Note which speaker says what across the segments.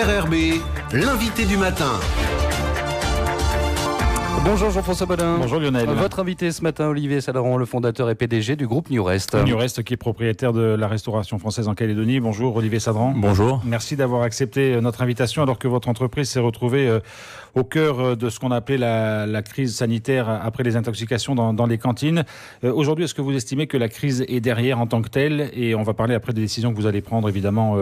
Speaker 1: RRB, l'invité du matin. Bonjour Jean-François Bodin. Bonjour Lionel. Votre invité ce matin, Olivier Sadran, le fondateur et PDG du groupe New Rest. New Rest qui est propriétaire de la restauration française en Calédonie. Bonjour Olivier Sadran. Bonjour. Merci d'avoir accepté euh, notre invitation alors que votre entreprise s'est retrouvée euh, au cœur euh, de ce qu'on appelait la, crise sanitaire après les intoxications dans, les cantines. Aujourd'hui, est-ce que vous estimez que la crise est derrière en tant que telle Et on va parler après des décisions que vous allez prendre
Speaker 2: évidemment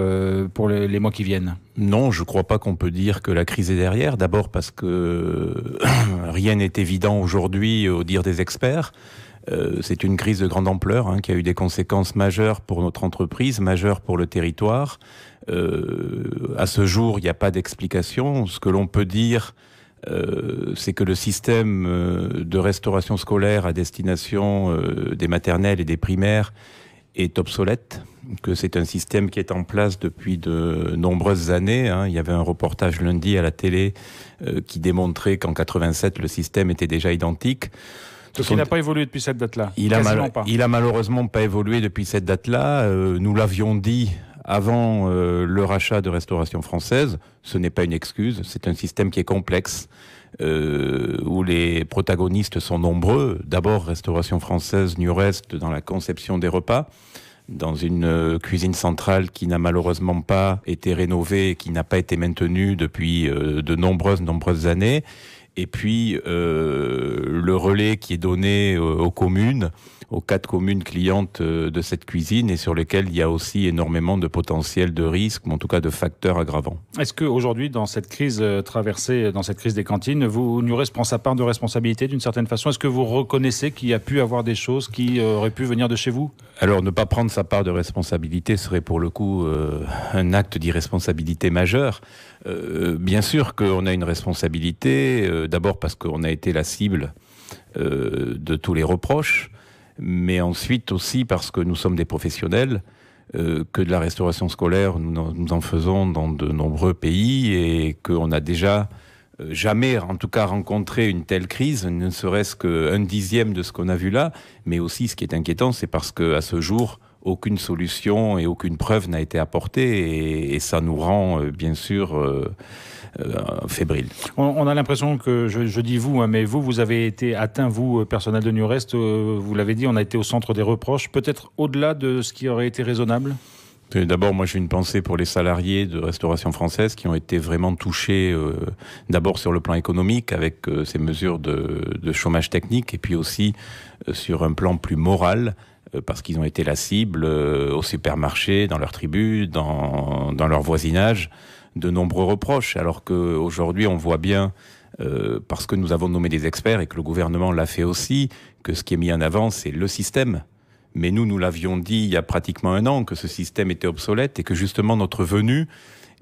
Speaker 2: pour les, les mois qui viennent. Non, je ne crois pas qu'on peut dire que la crise est derrière. D'abord parce que rien rien n'est évident aujourd'hui au dire des experts. Euh, c'est une crise de grande ampleur hein, qui a eu des conséquences majeures pour notre entreprise, majeures pour le territoire. Euh, à ce jour, il n'y a pas d'explication. Ce que l'on peut dire, euh, c'est que le système de restauration scolaire à destination des maternelles et des primaires est obsolète, que c'est un système qui est en place depuis de nombreuses années. Hein. Il y avait un reportage lundi à la télé euh, qui démontrait qu'en 87, le système était déjà identique. Donc il n'a pas évolué depuis cette
Speaker 1: date-là. Il, a malheureusement
Speaker 2: pas évolué depuis cette date-là. Euh, nous l'avions dit avant euh, le rachat de Restauration française, ce n'est pas une excuse, c'est un système qui est complexe, euh, où les protagonistes sont nombreux. D'abord, Restauration française, New Rest, dans la conception des repas, dans une euh, cuisine centrale qui n'a malheureusement pas été rénovée qui n'a pas été maintenue depuis de nombreuses, nombreuses années et puis euh, le relais qui est donné euh, aux communes, aux quatre communes clientes euh, de cette cuisine et sur lesquelles il y a aussi énormément de potentiel de risque, en tout cas de facteurs aggravants.
Speaker 1: Est-ce qu'aujourd'hui, dans cette crise traversée, dans cette crise des cantines, vous nous responsable sa part de responsabilité d'une certaine façon Est-ce que vous reconnaissez qu'il y a pu avoir des choses qui auraient pu venir de chez vous
Speaker 2: Alors, ne pas prendre sa part de responsabilité serait pour le coup un acte d'irresponsabilité majeur. bien sûr qu'on a une responsabilité d'abord parce qu'on a été la cible euh, de tous les reproches, mais ensuite aussi parce que nous sommes des professionnels, euh, que de la restauration scolaire, nous, en faisons dans de nombreux pays et qu'on a déjà euh, jamais, en tout cas, rencontré une telle crise, ne serait-ce qu'un dixième de ce qu'on a vu là. Mais aussi, ce qui est inquiétant, c'est parce qu'à ce jour, aucune solution et aucune preuve n'a été apportée et, ça nous rend euh, bien sûr euh, euh On,
Speaker 1: a l'impression que, je, dis vous, hein, mais vous, vous avez été atteint, vous, euh, personnel de New vous l'avez dit, on a été au centre des reproches, peut-être au-delà de ce qui aurait été raisonnable
Speaker 2: D'abord, moi, j'ai une pensée pour les salariés de restauration française qui ont été vraiment touchés, d'abord sur le plan économique avec ces mesures de, chômage technique, et puis aussi sur un plan plus moral euh, parce qu'ils ont été la cible euh, au supermarché, dans leur tribu, dans, leur voisinage, de nombreux reproches. Alors qu'aujourd'hui, on voit bien euh, parce que nous avons nommé des experts et que le gouvernement l'a fait aussi, que ce qui est mis en avant, c'est le système. Mais nous, nous l'avions dit il y a pratiquement un an que ce système était obsolète et que justement notre venue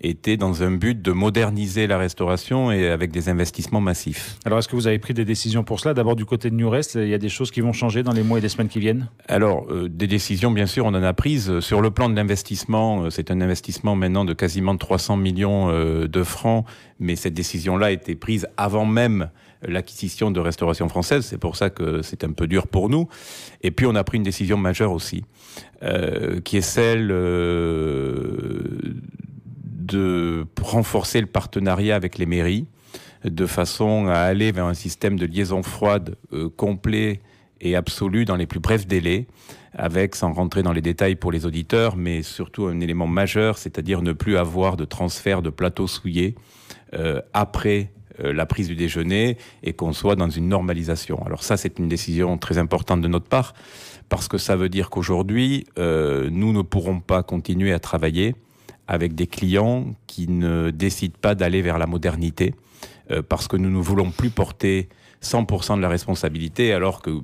Speaker 2: était dans un but de moderniser la restauration et avec des investissements massifs. Alors est-ce que vous avez pris des décisions pour cela
Speaker 1: D'abord du côté de New Rest, il y a des choses qui vont changer dans les mois
Speaker 2: et les semaines qui viennent Alors euh, des décisions bien sûr, on en a prises. Euh, sur le plan de l'investissement, euh, c'est un investissement maintenant de quasiment 300 millions de francs, mais cette décision-là a été prise avant même l'acquisition de Restauration française, c'est pour ça que c'est un peu dur pour nous. Et puis on a pris une décision majeure aussi, qui est celle de renforcer le partenariat avec les mairies de façon à aller vers un système de liaison froide euh, complet et absolu dans les plus brefs délais, avec, sans rentrer dans les détails pour les auditeurs, mais surtout un élément majeur, c'est-à-dire ne plus avoir de transfert de plateaux souillés euh, après euh, la prise du déjeuner et qu'on soit dans une normalisation. Alors ça, c'est une décision très importante de notre part, parce que ça veut dire qu'aujourd'hui, nous ne pourrons pas continuer à travailler avec des clients qui ne décident pas d'aller vers la modernité euh, parce que nous ne voulons plus porter 100% de la responsabilité alors que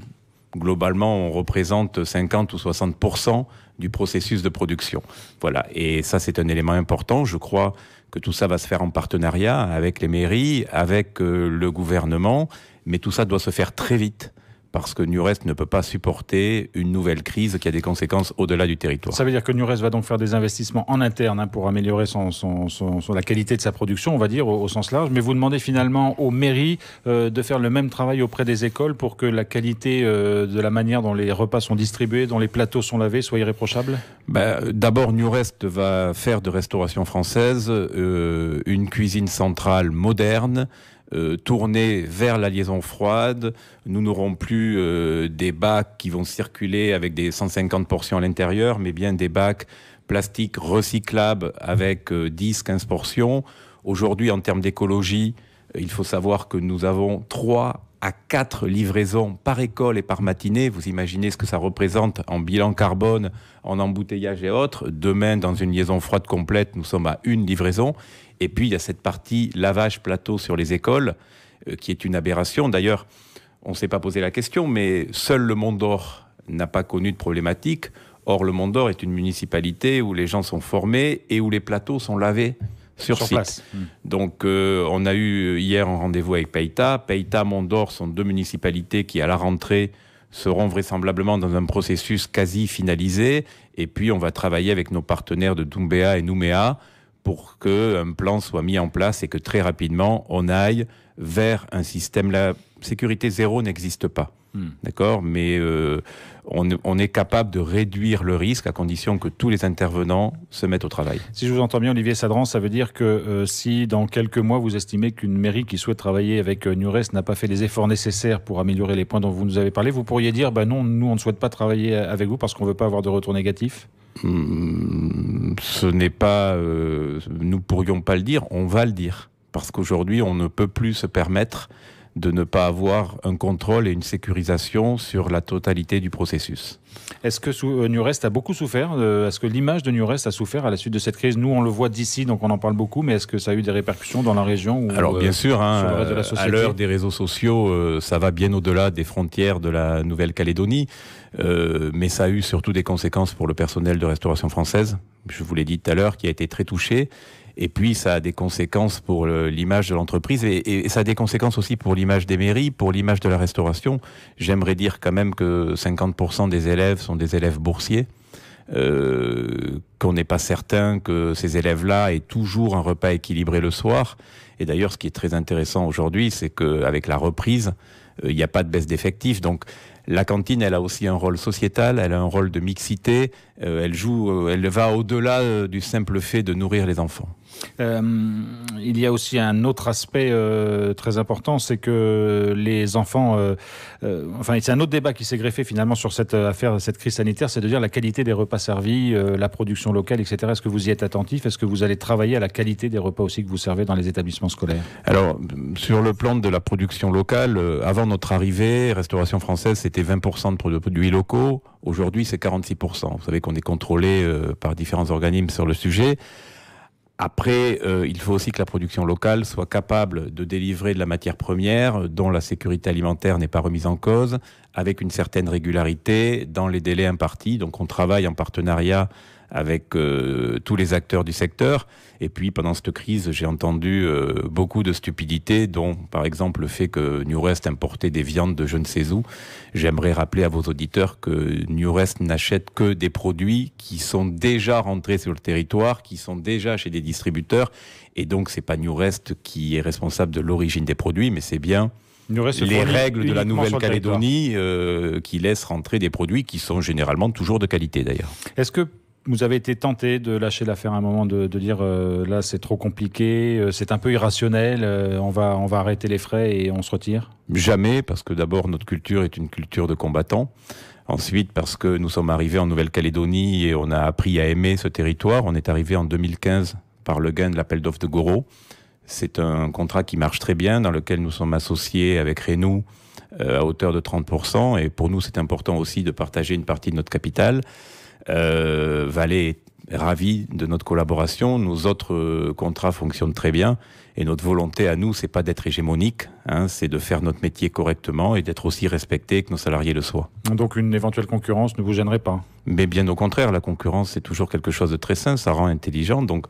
Speaker 2: globalement on représente 50 ou 60% du processus de production. Voilà, et ça c'est un élément important. Je crois que tout ça va se faire en partenariat avec les mairies, avec euh, le gouvernement, mais tout ça doit se faire très vite parce que Nurest ne peut pas supporter une nouvelle crise qui a des conséquences au-delà du territoire.
Speaker 1: Ça veut dire que Nurest va donc faire des investissements en interne hein, pour améliorer la qualité de sa production, on va dire, au, sens large, mais vous demandez finalement aux mairies euh, de faire le même travail auprès des écoles pour que la qualité euh, de la manière dont les repas sont distribués, dont les plateaux sont lavés, soit irréprochable
Speaker 2: ben, D'abord, Nurest va faire de restauration française euh, une cuisine centrale moderne, euh, vers la liaison froide. Nous n'aurons plus euh, des bacs qui vont circuler avec des 150 portions à l'intérieur, mais bien des bacs plastiques recyclables avec 10-15 euh, portions. Aujourd'hui, en termes d'écologie, il faut savoir que nous avons trois à 4 livraisons par école et par matinée. Vous imaginez ce que ça représente en bilan carbone, en embouteillage et autres. Demain, dans une liaison froide complète, nous sommes à une livraison. Et puis, il y a cette partie lavage plateau sur les écoles, euh, qui est une aberration. D'ailleurs, on ne s'est pas posé la question, mais seul le Mont d'Or n'a pas connu de problématique. Or, le Mont d'Or est une municipalité où les gens sont formés et où les plateaux sont lavés sur, hmm. Donc euh, on a eu euh, hier un rendez-vous avec Peita. Peita, Mondor sont deux municipalités qui, à la rentrée, seront vraisemblablement dans un processus quasi finalisé. Et puis on va travailler avec nos partenaires de Doumbéa et Nouméa pour qu'un plan soit mis en place et que très rapidement on aille vers un système. La sécurité zéro n'existe pas. Hmm. D'accord Mais euh, on, est capable de réduire le risque à condition que tous les intervenants se mettent au travail.
Speaker 1: Si je vous entends bien, Olivier Sadran, ça veut dire que euh, si dans quelques mois vous estimez qu'une mairie qui souhaite travailler avec euh, Nurest n'a pas fait les efforts nécessaires pour améliorer les points dont vous nous avez parlé, vous pourriez dire bah non, nous on ne souhaite pas travailler avec vous parce qu'on ne veut pas avoir de retour négatif
Speaker 2: hmm, Ce n'est pas. nous pourrions pas le dire, on va le dire. Parce qu'aujourd'hui, on ne peut plus se permettre de ne pas avoir un contrôle et une sécurisation sur la totalité du processus.
Speaker 1: Est-ce que euh, Newrest a beaucoup souffert euh, Est-ce que l'image de Newrest a souffert à la suite de cette crise Nous, on le voit d'ici, donc on en parle beaucoup, mais est-ce que ça a eu des répercussions dans la région Alors, bien euh, sûr, hein, à l'heure
Speaker 2: des réseaux sociaux, ça va bien au-delà des frontières de la Nouvelle-Calédonie, mais ça a eu surtout des conséquences pour le personnel de restauration française, je vous l'ai dit tout à l'heure, qui a été très touché. Et puis, ça a des conséquences pour l'image de l'entreprise et, ça a des conséquences aussi pour l'image des mairies, pour l'image de la restauration. J'aimerais dire quand même que 50% des élèves sont des élèves boursiers. Euh, qu'on n'est pas certain que ces élèves-là aient toujours un repas équilibré le soir. Et d'ailleurs, ce qui est très intéressant aujourd'hui, c'est qu'avec la reprise, euh, il n'y a pas de baisse d'effectifs. Donc la cantine, elle a aussi un rôle sociétal, elle a un rôle de mixité, euh, elle joue, euh, elle va au-delà euh, du simple fait de nourrir les enfants.
Speaker 1: il y a aussi un autre aspect très important, c'est que les enfants, enfin c'est un autre débat qui s'est greffé finalement sur cette affaire, cette crise sanitaire, c'est de dire la qualité des repas servis, la production locale, etc. Est-ce que vous y êtes attentif Est-ce que vous allez travailler à la qualité des repas aussi que vous servez dans les établissements scolaires
Speaker 2: Alors sur le plan de la production locale, avant notre arrivée, Restauration française c'était 20% de produits locaux, aujourd'hui c'est 46%. Vous savez qu'on est contrôlé euh, par différents organismes sur le sujet. Après, euh, il faut aussi que la production locale soit capable de délivrer de la matière première dont la sécurité alimentaire n'est pas remise en cause, avec une certaine régularité dans les délais impartis. Donc on travaille en partenariat avec euh, tous les acteurs du secteur. Et puis pendant cette crise, j'ai entendu euh, beaucoup de stupidités, dont par exemple le fait que Newrest importait des viandes de je ne sais où. J'aimerais rappeler à vos auditeurs que Newrest n'achète que des produits qui sont déjà rentrés sur le territoire, qui sont déjà chez des distributeurs. Et donc c'est pas Newrest qui est responsable de l'origine des produits, mais c'est bien les règles de la Nouvelle-Calédonie euh, qui laissent rentrer des produits qui sont généralement toujours de qualité d'ailleurs.
Speaker 1: Est-ce que vous avez été tenté de lâcher l'affaire à un moment, de, dire euh, là c'est trop compliqué, euh, c'est un peu irrationnel, euh, on, va, on va arrêter les frais et on se retire
Speaker 2: Jamais, parce que d'abord notre culture est une culture de combattants. Ensuite, parce que nous sommes arrivés en Nouvelle-Calédonie et on a appris à aimer ce territoire. On est arrivé en 2015 par le gain de l'appel d'offres de Goro. C'est un contrat qui marche très bien, dans lequel nous sommes associés avec Renault à hauteur de 30%. Et pour nous, c'est important aussi de partager une partie de notre capital. Euh, est ravi de notre collaboration. Nos autres euh, contrats fonctionnent très bien. Et notre volonté à nous, c'est pas d'être hégémonique, hein, c'est de faire notre métier correctement et d'être aussi respecté que nos salariés le soient. Donc une éventuelle concurrence ne vous gênerait pas Mais bien au contraire, la concurrence c'est toujours quelque chose de très sain, ça rend intelligent. Donc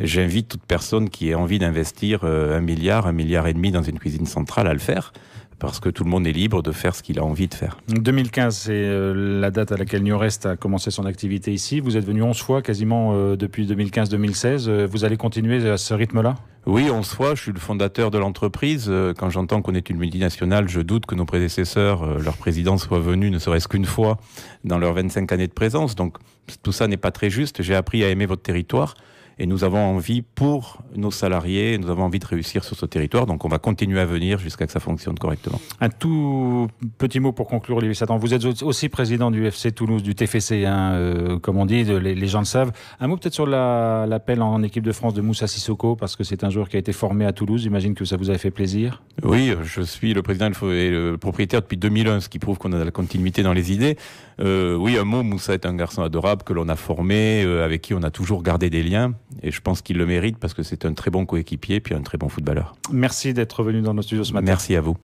Speaker 2: j'invite toute personne qui ait envie d'investir euh, un milliard, un milliard et demi dans une cuisine centrale à le faire parce que tout le monde est libre de faire ce qu'il a envie de faire.
Speaker 1: 2015, c'est euh, la date à laquelle New Rest a commencé son activité ici. Vous êtes venu 11 fois quasiment euh, depuis
Speaker 2: 2015-2016.
Speaker 1: Euh, vous allez continuer à ce rythme-là
Speaker 2: oui, on fois. je suis le fondateur de l'entreprise. Quand j'entends qu'on est une multinationale, je doute que nos prédécesseurs, leur président, soient venus ne serait-ce qu'une fois dans leurs 25 années de présence. Donc tout ça n'est pas très juste. J'ai appris à aimer votre territoire. Et nous avons envie, pour nos salariés, nous avons envie de réussir sur ce territoire. Donc on va continuer à venir jusqu'à que ça fonctionne correctement.
Speaker 1: Un tout petit mot pour conclure, Olivier Satan. Vous êtes aussi président du FC Toulouse, du TFC, hein, euh, comme on dit, les, gens le savent. Un mot peut-être sur l'appel en équipe de France de Moussa Sissoko, parce que c'est un joueur qui a été formé à Toulouse. J'imagine que ça vous a fait plaisir.
Speaker 2: Oui, je suis le président et le propriétaire depuis 2001, ce qui prouve qu'on a de la continuité dans les idées. Euh, oui, un mot, Moussa est un garçon adorable que l'on a formé, euh, avec qui on a toujours gardé des liens. Et je pense qu'il le mérite parce que c'est un très bon coéquipier puis un très bon footballeur.
Speaker 1: Merci d'être venu dans nos studios ce matin.
Speaker 2: Merci à vous.